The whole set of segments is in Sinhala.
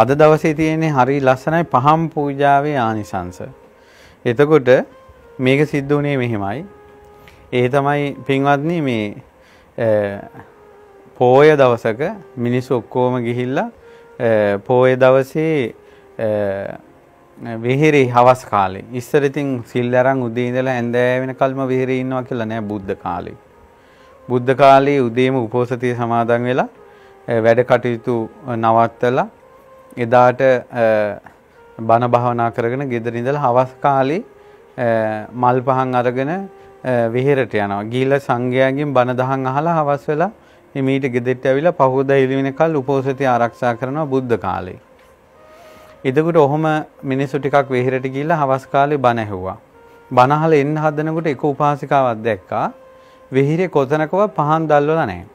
අද දවසේ තියෙන්නේ හරි ලස්සනයි පහම් පූජාවේ ආනිසංස. එතකොට මේක සිද්ධ වුණේ මෙහෙමයි. ඒ තමයි පින්වත්නි මේ පෝය දවසක මිනිස්සු ඔක්කොම ගිහිල්ලා පෝය දවසේ විහිරේ හවස් කාලේ ඉස්සර ඉතින් සිල් අරන් උදේ ඉඳලා ඇඳෑ වෙනකල්ම විහිරේ ඉන්නවා කියලා නෑ බුද්ධ කාලේ. බුද්ධ කාලේ උදේම උපෝසතිය සමාදන් වෙලා වැඩ කටයුතු නවත්තලා එදාට බණ භාවනා කරගෙන ගෙදර ඉඳලා හවස් කාලේ මල් පහන් අරගෙන විහෙරට යනවා. ගිහිල්ලා සංඝයාගෙන් බණ දහම් අහලා හවස් වෙලා හිමීට ගෙදෙට්ට ඇවිල්ලා පහෝදා ඉලි වෙනකල් උපෝසථය ආරක්ෂා කරනවා බුද්ධ කාලේ. එදකට ඔහොම මිනිස්සු ටිකක් වෙහෙරට ගිහිල්ලා හවස් කාලේ බණ ඇහුවා. බණ අහලා එන්න හදනකොට එක උපාසිකාවක් දැක්කා. වෙහිරේ කොතනකවත් පහන් දැල්වලා නැහැ.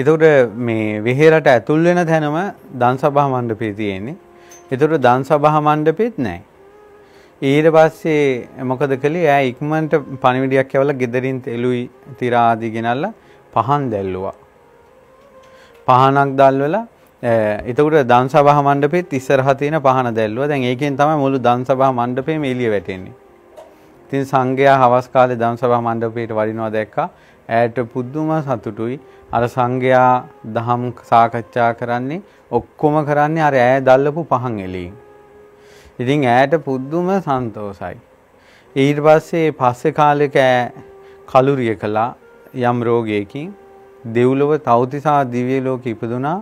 එතකොට මේ වෙහෙරට ඇතුල් වෙන තැනම දන්සභා මණ්ඩපේ තියෙන්නේ. එතකොට දන්සභා මණ්ඩපෙත් නැහැ. ඊට පස්සේ මොකද කළේ? ඈ ඉක්මනට පණිවිඩයක් යවලා ගෙදරින් තෙලුයි තිර ආදී ගෙනල්ලා පහන් දැල්ලුවා. පහනක් දැල්වලා එතකොට දන්සභා මණ්ඩපෙත් ඉස්සරහ තියෙන පහන දැල්ලුවා. දැන් ඒකෙන් තමයි මුළු දන්සභා මණ්ඩපේම එළිය වැටෙන්නේ. ඉතින් සංඝයා හවස් කාලේ ධම්සභා මණ්ඩපයට වඩිනවා දැක්කා. ඈට පුදුම සතුටුයි. අර සංඝයා දහම් සාකච්ඡා කරන්නේ ඔක්කොම කරන්නේ අර ඈ දැල්ලපු පහන් එළියෙන්. ඉතින් ඈට පුදුම සන්තෝසයි. ඊට පස්සේ පස්සේ කාලෙක කලුරිය කළා යම් රෝගයකින් දෙව්ලොව තෞතිසා දිව්‍ය ලෝක ඉපදුනා.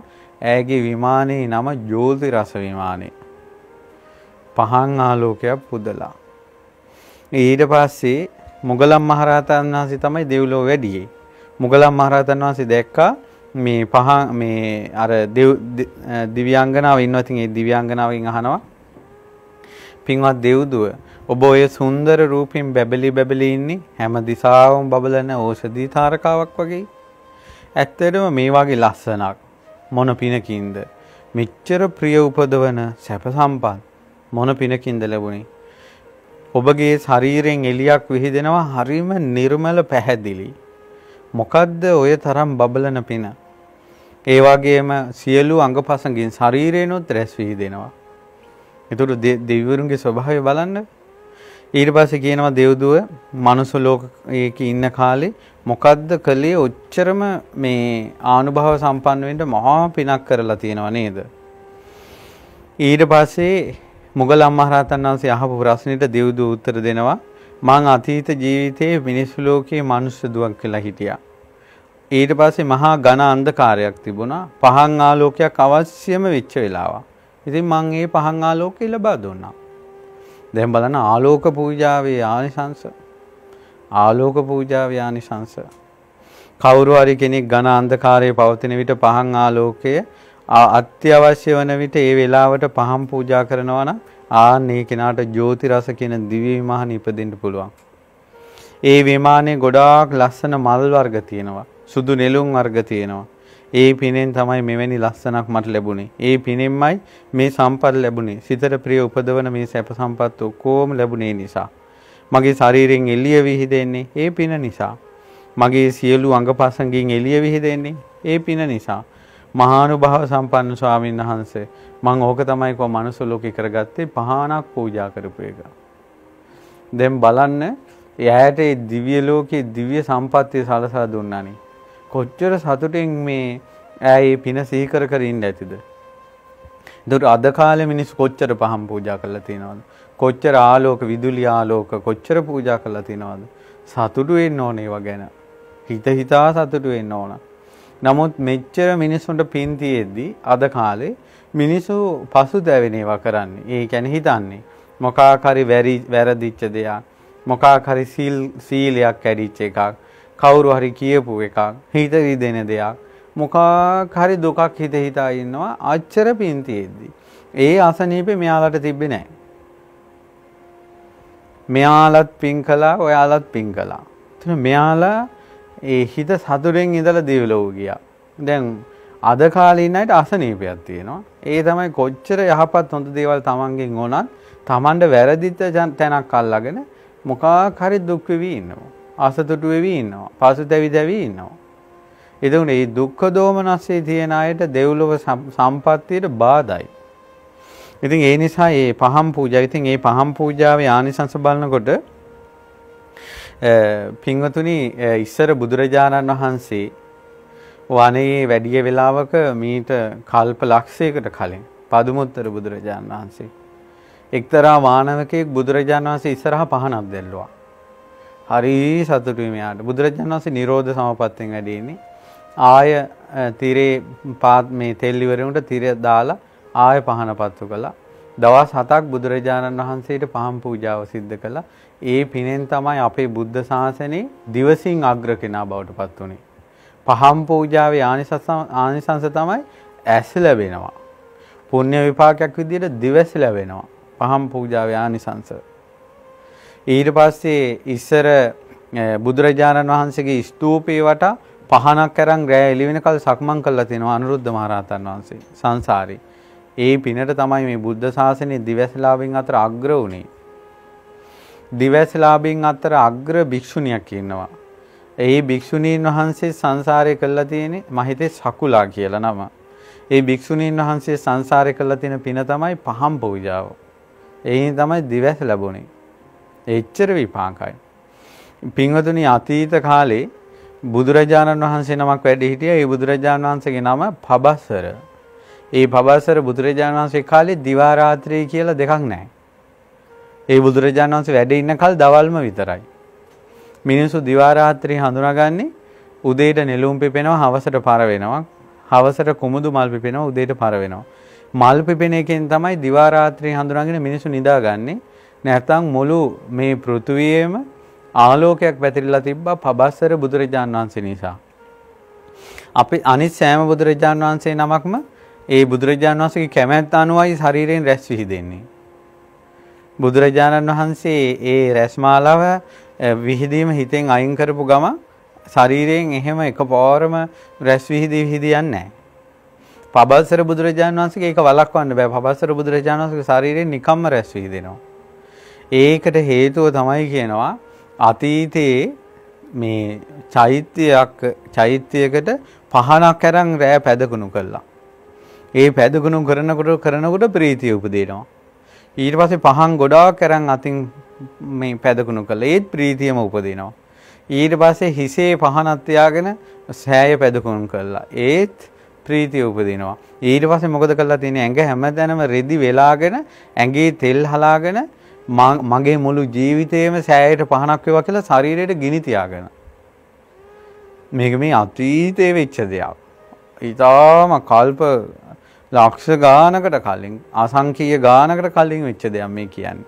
ඈගේ විමානයේ නම ජෝති රස විමානය. පහන් ආලෝකයක් පුදලා ඊට පස්සේ මුගලම් මහරහතන් වහන්සේ තමයි දෙව්ලොව වැඩියේ. මුගලම් මහරහතන් වහන්සේ දැක්කා මේ පහ මේ අර දිව්‍යාංගනාව ඉන්නවා. ඉතින් ඒ දිව්‍යාංගනාවෙන් අහනවා පින්වත් දෙව්දුව ඔබ ඔය සුන්දර රූපින් බැබලි බැබලි ඉන්නේ හැම දිසාවම බබලන ඖෂධී තාරකාවක් වගේ. ඇත්තටම මේ වගේ ලස්සනක් මොන පිනකින්ද? මෙච්චර ප්‍රිය උපදවන සැප සම්පත් මොන පිනකින්ද ලැබුණේ? ඔබගේ ශරීරයෙන් එලියක් විහිදෙනවා හරිම නිර්මල පැහැදිලි. මොකද්ද ඔය තරම් බබලන පින? ඒ වගේම සියලු අංගපසඟින් ශරීරේනොත් රැස් විහිදෙනවා. ඒතර දෙවිවරුන්ගේ ස්වභාවය බලන්න. ඊට පස්සේ කියනවා දෙව්දුව මනුස්ස ලෝකයේ ඉන්න කාලේ මොකද්ද කළේ ඔච්චරම මේ ආනුභාව සම්පන්න වෙන්න මහා පිනක් කරලා තියෙනවා නේද? ඊට පස්සේ මොගල් අම්මහරහතන් වහන්සේ අහපු ප්‍රශ්නෙට දෙවිදු උත්තර දෙනවා මං අතීත ජීවිතයේ මිනිස්සු ලෝකයේ මනුස්ස දුවක් කියලා හිටියා. ඊට පස්සේ මහා ඝන අන්ධකාරයක් තිබුණා. පහන් ආලෝකයක් අවශ්‍යම වෙච්ච වෙලාවක්. ඉතින් මං ඒ පහන් ආලෝකය ලබා දුන්නා. දැන් බලන්න ආලෝක පූජාවේ ආනිසංස ආලෝක පූජාවේ ආනිසංස කවුරු හරි කෙනෙක් ඝන අන්ධකාරයේ පවතින විට පහන් ආලෝකයේ අත්‍යවශ්‍ය වන විට ඒ වෙලාවට පහම් පූජා කරනවා නම් ආන්නේ කෙනාට ජෝති රස කියන දිව්‍ය විමාන ඉපදෙන්න පුළුවන්. ඒ විමානේ ගොඩාක් ලස්සන මල් වර්ග තියෙනවා. සුදු නෙළුම් වර්ග තියෙනවා. ඒ පිනෙන් තමයි මෙවැනි ලස්සනක් මට ලැබුණේ. ඒ පිනෙන්මයි මේ සම්පත් ලැබුණේ. සිතට ප්‍රිය උපදවන මේ සැප සම්පත් ඔක්කොම ලැබුණේ නිසා. මගේ ශරීරයෙන් එළිය විහිදෙන්නේ ඒ පින නිසා. මගේ සියලු අංගපසංගින් එළිය විහිදෙන්නේ ඒ පින නිසා. මහානුභාව සම්පන්න ස්වාමීන් වහන්සේ මම ඕක තමයි කව මනුස්ස ලෝකේ කරගත්තේ පහනක් පූජා කරපු එක. දැන් බලන්න එයාට මේ දිව්‍ය ලෝකේ දිව්‍ය සම්පත්තිය සලසා දුන්නානේ. කොච්චර සතුටින් මේ ඇයි පින සීකර කර ඉන්න ඇතිද? දොර අද කාලේ මිනිස්සු කොච්චර පහන් පූජා කරලා තියනවද? කොච්චර ආලෝක විදුලි ආලෝක කොච්චර පූජා කරලා තියනවද? සතුටු වෙන්න ඕනේ ඒවා ගැන. හිත හිතා සතුටු වෙන්න ඕනේ. නමුත් මෙච්චර මිනිස්සුන්ට පින් තියෙද්දී අද කාලේ මිනිස්සු පසුතැවෙන ඒවා කරන්නේ. ඒ කියන්නේ හිතන්නේ මොකක් හරි වැරදිච්ච දෙයක්, මොකක් හරි සීල් සීලයක් කැඩිච්ච එකක්, කවුරු හරි කියපු එකක්, හිත රිදෙන දෙයක්, මොකක් හරි දුකක් හිත හිතා ඉන්නවා අච්චර පින් තියෙද්දී. ඒ අසනීපේ මෙයාලට තිබ්බේ නැහැ. මෙයාලත් පින් කළා, ඔයාලත් පින් කළා. එතන මෙයාලා ඒ හිත සතුරෙන් ඉඳලා දිවලෝ ගියා. දැන් අද කාලීනයිට අසනීපයක් තියෙනවා. ඒ තමයි කොච්චර යහපත් හොඳ දේවල් තමන්ගෙන් ඕනත් තමන්ට වැරදිච්ච තැනක් අල්ලාගෙන මොකක් හරි දුක් වෙවි ඉන්නවා. අසතුටු වෙවි ඉන්නවා. පසුතැවි දැවි ඉන්නවා. එතකොට මේ දුක්ඛ දෝමනස්සේ තියෙන අයට දෙව්ලොව සම්පත්තියට බාධායි. ඉතින් ඒ නිසා මේ පහම් පූජා, ඉතින් මේ පහම් පූජාවේ ආනිසංස බලනකොට පින්වතුනි ඉස්සර බුදුරජාණන් වහන්සේ වනයේ වැඩිය වෙලාවක මීට කල්ප ලක්ෂයකට කලින් පදුමුත්තර බුදුරජාණන් වහන්සේ. එක්තරා මානවකයෙක් බුදුරජාණන් වහන්සේ ඉස්සරහා පහනක් දැල්ලුවා. හරි සතුටුයි මෙයාට. බුදුරජාණන් වහන්සේ නිරෝධ සමපත්තෙන් වැඩින්නේ. ආය තිරේ පාත් මේ තෙල් ඉවරෙනට තිර දාලා ආය පහන පත්තු කළා. දවස් හතක් බුදුරජාණන් වහන්සේට පහන් පූජාව සිද්ධ කළා. ඒ පිනෙන් තමයි අපේ බුද්ධ ශාසනයේ දිවසින් අග්‍ර කෙනා බවට පත් වුනේ. පහන් පූජාවේ ආනිසංස තමයි ඇස් ලැබෙනවා. පුණ්‍ය විපාකයක් විදිහට දිවස් ලැබෙනවා. පහන් පූජාවේ ආනිසංස. ඊට පස්සේ ඉස්සර බුදුරජාණන් වහන්සේගේ ස්තූපේ වටා පහනක් අරන් රැය එළි වෙනකල් සක්මන් කළා තිනවා අනුරුද්ධ මහරහතන් වහන්සේ සංසාරේ. ඒ පිනට තමයි මේ බුද්ධ ශාසනය දිවැසලාභින් අතර අග්‍ර වුණේ. දිවැසලාභින් අතර අග්‍ර භික්ෂුණියක් ඉන්නවා. ඒ භික්ෂුණීන් වහන්සේ සංසාරය කළා තියෙන්නේ මහිතේ සකුලා කියලා නම. ඒ භික්ෂුණීන් වහන්සේ සංසාරය කළා තියෙන පින තමයි පහම් පූජාව. ඒයින් තමයි දිවැස ලැබුණේ. එච්චර විපාකයි. පින්වතුනි අතීත කාලේ බුදුරජාණන් වහන්සේ නමක් වැඩ හිටියා. ඒ බුදුරජාණන් වහන්සේගේ නම පබස්සර. ඒ පබාසර බුදුරජාණන් වහන්සේ කාලේ දිවා රාත්‍රී කියලා දෙකක් නැහැ. ඒ බුදුරජාණන් වහන්සේ වැඩ ඉන්න කල දවල්ම විතරයි. මිනිස්සු දිවා රාත්‍රී හඳුනාගන්නේ උදේට නෙළුම් පිපෙනවා හවසට පර වෙනවා. හවසට කුමුදු මල් පිපෙනවා උදේට පර වෙනවා. මල් පිපෙන එකෙන් තමයි දිවා රාත්‍රී හඳුනාගෙන මිනිස්සු නිදාගන්නේ. නැත්නම් මුළු මේ පෘථුවියේම ආලෝකයක් පැතිරිලා තිබ්බා පබස්සර බුදුරජාණන් වහන්සේ නිසා. අපි අනිත් සෑම බුදුරජාණන් වහන්සේ නමක්ම ඒ බුදුරජාණන් වහන්සේගේ කැමැත්ත අනුවයි ශරීරයෙන් රැස් විහිදෙන්නේ. බුදුරජාණන් වහන්සේ ඒ රැස්මාලාව විහිදීම හිතෙන් අයින් කරපු ගම ශරීරයෙන් එහෙම එකපාරම රැස් විහිදී විහිදියන්නේ නැහැ. පබල්සර බුදුරජාණන් වහන්සේගේ ඒක වළක්වන්න බෑ. පබල්සර බුදුරජාණන් වහන්සේගේ ශරීරයෙන් නිකම්ම රැස් විහිදෙනවා. ඒකට හේතුව තමයි කියනවා අතීතයේ මේ චෛත්‍යයක් චෛත්‍යයකට පහනක් අරන් රෑ පැදකුණු කළා. ඒ පැදගුණු කරනකොට කරනකොට ප්‍රීතිය උපදිනවා. ඊට පස්සේ පහන් ගොඩාක් කරන් අතින් මේ පැදගුණු කළා. ඒත් ප්‍රීතියම උපදිනවා. ඊට පස්සේ හිසේ පහනක් තියාගෙන සෑය පැදගුණු කළා. ඒත් ප්‍රීතිය උපදිනවා. ඊට පස්සේ මොකද කරලා තියෙන්නේ? ඇඟ හැමදැනම රෙදි වෙලාගෙන ඇඟේ තෙල් හලාගෙන මගේ මුළු ජීවිතේම සෑයට පහනක් වේවා කියලා ශරීරයට ගිනි තියාගෙන. මේක මේ අතීතයේ වෙච්ච දෙයක්. ඊටාම කල්ප ලක්ෂ ගානකට කලින් අසංකීය ගානකට කලින් වෙච්ච දෙයක් මේ කියන්නේ.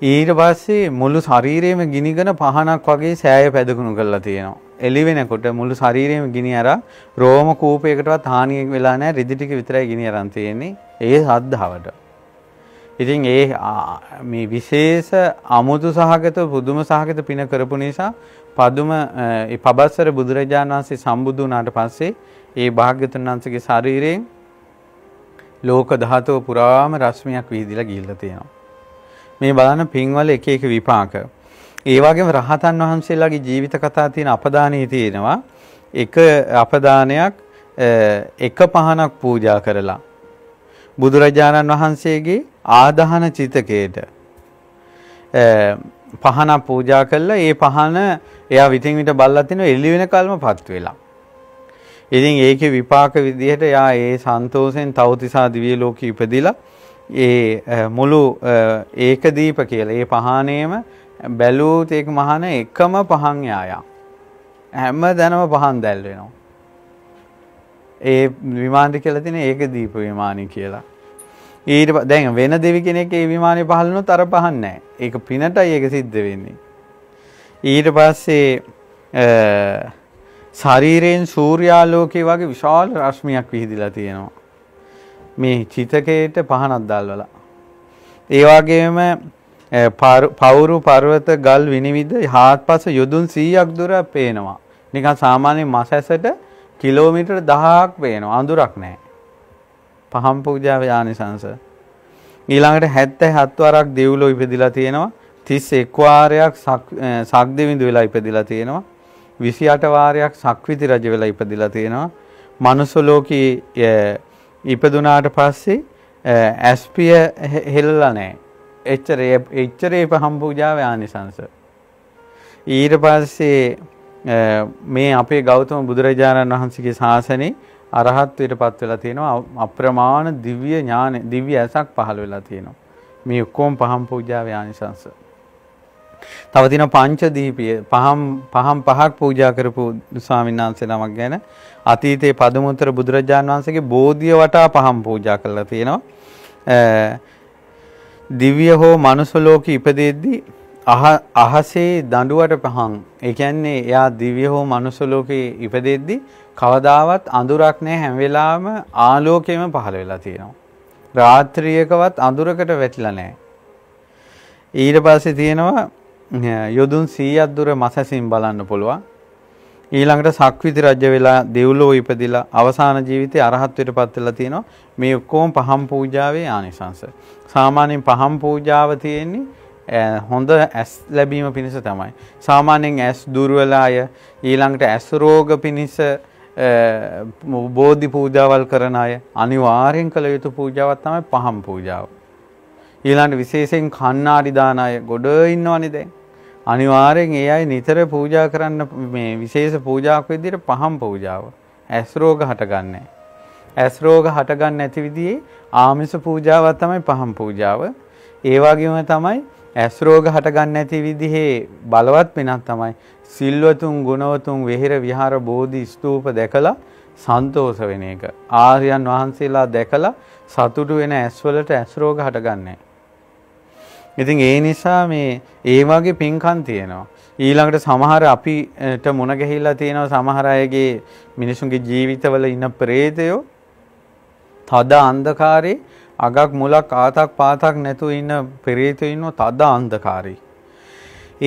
ඊට පස්සේ මුළු ශරීරයේම ගිනිගෙන පහනක් වගේ සෑය පැදකුණු කරලා තියෙනවා. එළි වෙනකොට මුළු ශරීරයම ගිනි අරන් රෝම කූපයකටවත් හානියක් වෙලා නැහැ රිදි ටික විතරයි ගිනි අරන් තියෙන්නේ ඒ සද්ධාවට. ඉතින් ඒ මේ විශේෂ අමුතු සහගත පුදුම සහගත පින කරපු නිසා පදුම ඒ පබස්සර බුදුරජාණන් වහන්සේ සම්බුදු වුණාට පස්සේ ඒ භාග්‍යතුන් වහන්සේගේ ශරීරයෙන් ලෝක ධාතුව පුරාම රශ්මියක් වීදිලා ගිහිල්ලා තියෙනවා. මේ බලන්න පින්වල එක එක විපාක. ඒ වගේම රහතන් වහන්සේලාගේ ජීවිත කතා තියෙන අපදානී තියෙනවා. එක අපදානයක් එක පහනක් පූජා කරලා බුදුරජාණන් වහන්සේගේ ආදාහන චිතකයට පහනක් පූජා කළා ඒ පහන එයා විතින් විට බල්ලා තිනු එළි වෙනකල්මපත් වෙලා ඉතින් ඒකේ විපාක විදිහට යා ඒ සන්තෝෂෙන් තවතිසා දිව්‍ය ලෝකෙ ඉපදිලා ඒ මුළු ඒක දීප කියලා ඒ පහණයම බැලූත් ඒක මහාන එකම පහන් යායා. හැම දැනම පහන් දැල් වෙනවා. ඒ විමානදි කියලා තියෙන ඒක දීප විමානි කියලා. ඊට දැන් වෙන දෙවි කෙනෙක් ඒ විමානේ පහළනොත් අර පහන් නැහැ. ඒක පිනටයි ඒක සිද්ධ වෙන්නේ. ඊට පස්සේ ශරීරයෙන් සූර්යාලෝකයේ වගේ විශාල රශ්මියක් විහිදිලා තියෙනවා. මේ චිතකයට පහනක් දැල්වලා. ඒ වගේම පවුරු පර්වත ගල් විනිවිද හාත්පස යොදුන් 100ක් දුර පේනවා. නිකන් සාමාන්‍ය මස් ඇසට කිලෝමීටර් 1000ක් පේනවා. අඳුරක් නැහැ. පහම් පූජාව යානිසංස. ඊළඟට 77 වරක් දෙව්ලොව ඉපදිලා තියෙනවා. 31 වාරයක් සක් දෙවිඳු වෙලා ඉපදිලා තියෙනවා. 28 වාරයක් සක්විති රජ වෙලා ඉපදිලා තියෙනවා. මනුස්ස ලෝකේ ඉපදුනාට පස්සේ ඇස්පිය හෙළලා නැහැ. එච්චර එච්චරේ පහම් පූජාවේ ආනිසංස. ඊට පස්සේ මේ අපේ ගෞතම බුදුරජාණන් වහන්සේගේ ශාසනේ අරහත්වයට පත් වෙලා තියෙනවා අප්‍රමාණ දිව්‍ය ඥාන දිව්‍ය ඇසක් පහළ වෙලා තියෙනවා. මේ ඔක්කොම පහම් පූජාවේ ආනිසංස. තව තියෙනවා පංචදීපිය පහම් පහම් පහක් පූජා කරපු ස්වාමීන් වහන්සේ නමක් ගැන අතීතයේ පදුමුතර බුදුරජාන් වහන්සේගේ බෝධිය වටා පහම් පූජා කරලා තියෙනවා දිව්‍ය හෝ මනුස්ස ලෝක ඉපදෙද්දී අහසේ දඬුවට පහන් ඒ කියන්නේ එයා දිව්‍ය හෝ මනුස්ස ලෝකේ ඉපදෙද්දී කවදාවත් අඳුරක් නැහැ හැම වෙලාවෙම ආලෝකයම පහළ වෙලා තියෙනවා. රාත්‍රියකවත් අඳුරකට වැටිලා නැහැ. ඊට පස්සේ තියෙනවා යොදුන් 100ක් දුර මසැසින් බලන්න පුළුවන්. ඊළඟට සක්විති රජ වෙලා දෙව්ලොව ඉපදිලා අවසාන ජීවිතේ අරහත්ත්වයට පත් වෙලා තිනවා. මේ ඔක්කොම පහම් පූජාවේ ආනිසංස. සාමාන්‍යයෙන් පහම් පූජාව තියෙන්නේ හොඳ ඇස් ලැබීම පිණිස තමයි. සාමාන්‍යයෙන් ඇස් දුර්වල අය ඊළඟට ඇස් රෝග පිණිස බෝධි පූජාවල් කරන අය අනිවාර්යෙන් කළ යුතු පූජාවක් තමයි පහම් පූජාව. ඊළඟට විශේෂයෙන් කණ්ණාඩි දාන අය ගොඩ ඉන්නවනේ දැන්. අනිවාර්යෙන් ඒ අය නිතර පූජා කරන්න මේ විශේෂ පූජාවක් විදිහට පහම් පූජාව. ඇස් රෝග හටගන්නේ. ඇස් රෝග හටගන්නේ නැති විදිහේ ආමිෂ පූජාව තමයි පහම් පූජාව. ඒ වගේම තමයි ඇස් රෝග හටගන්නේ නැති විදිහේ බලවත් පිනක් තමයි සිල්වතුන් ගුණවතුන් වෙහෙර විහාර බෝධි ස්තූප දැකලා සන්තෝෂ වෙන එක. ආර්යයන් වහන්සේලා දැකලා සතුටු වෙන ඇස්වලට ඇස් රෝග හටගන්නේ නැහැ. ඉතින් ඒ නිසා මේ ඒ වගේ පින්කම් තියෙනවා. ඊළඟට සමහර අපිට මුණ ගැහිලා තියෙනවා සමහර අයගේ මිනිසුන්ගේ ජීවිතවල ඉන්න ප්‍රේතයෝ තද අන්ධකාරේ අගක් මුලක් ආතක් පාතක් නැතුව ඉන්න ප්‍රේතයෝ ඉන්නව තද අන්ධකාරේ.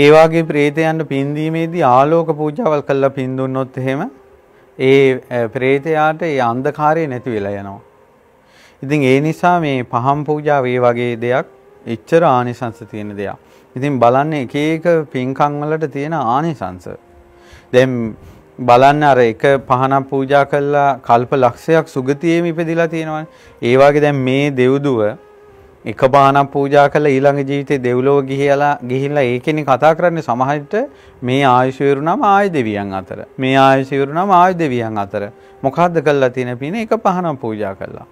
ඒ වගේ ප්‍රේතයන්ට පින් දීමේදී ආලෝක පූජාවල් කළා පින් දුන්නොත් එහෙම ඒ ප්‍රේතයාට ඒ අන්ධකාරය නැති වෙලා යනවා. ඉතින් ඒ නිසා මේ පහම් පූජාව ඒ වගේ දෙයක් එච්චර ආනිසංස තියෙන දෙයක්. ඉතින් බලන්න එක එක පින්කම් වලට තියෙන ආනිසංස. දැන් බලන්න අර එක පහනක් පූජා කළා කල්ප ලක්ෂයක් සුගතියේම ඉපදිලා තියෙනවනේ. ඒ වගේ දැන් මේ දෙව්දුව එක පහනක් පූජා කළා ඊළඟ ජීවිතේ දෙව්ලොව ගිහිලා ගිහිල්ලා ඒකෙනි කතා කරන්නේ සමහරට මේ ආයුෂ විරුණාම ආය දෙවියන් අතර. මේ ආයුෂ විරුණාම ආය දෙවියන් අතර. මොකද්ද කළා තියෙන පින එක පහනක් පූජා කළා.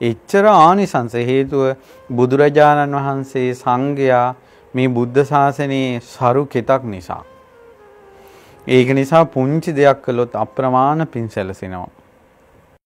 එච්චර ආනිසංස හේතුව බුදුරජාණන් වහන්සේ සංඝයා මේ බුද්ධ ශාසනයේ සරු කෙතක් නිසා. ඒක නිසා පුංචි දෙයක් කළොත් අප්‍රමාණ පින් සැලසෙනවා.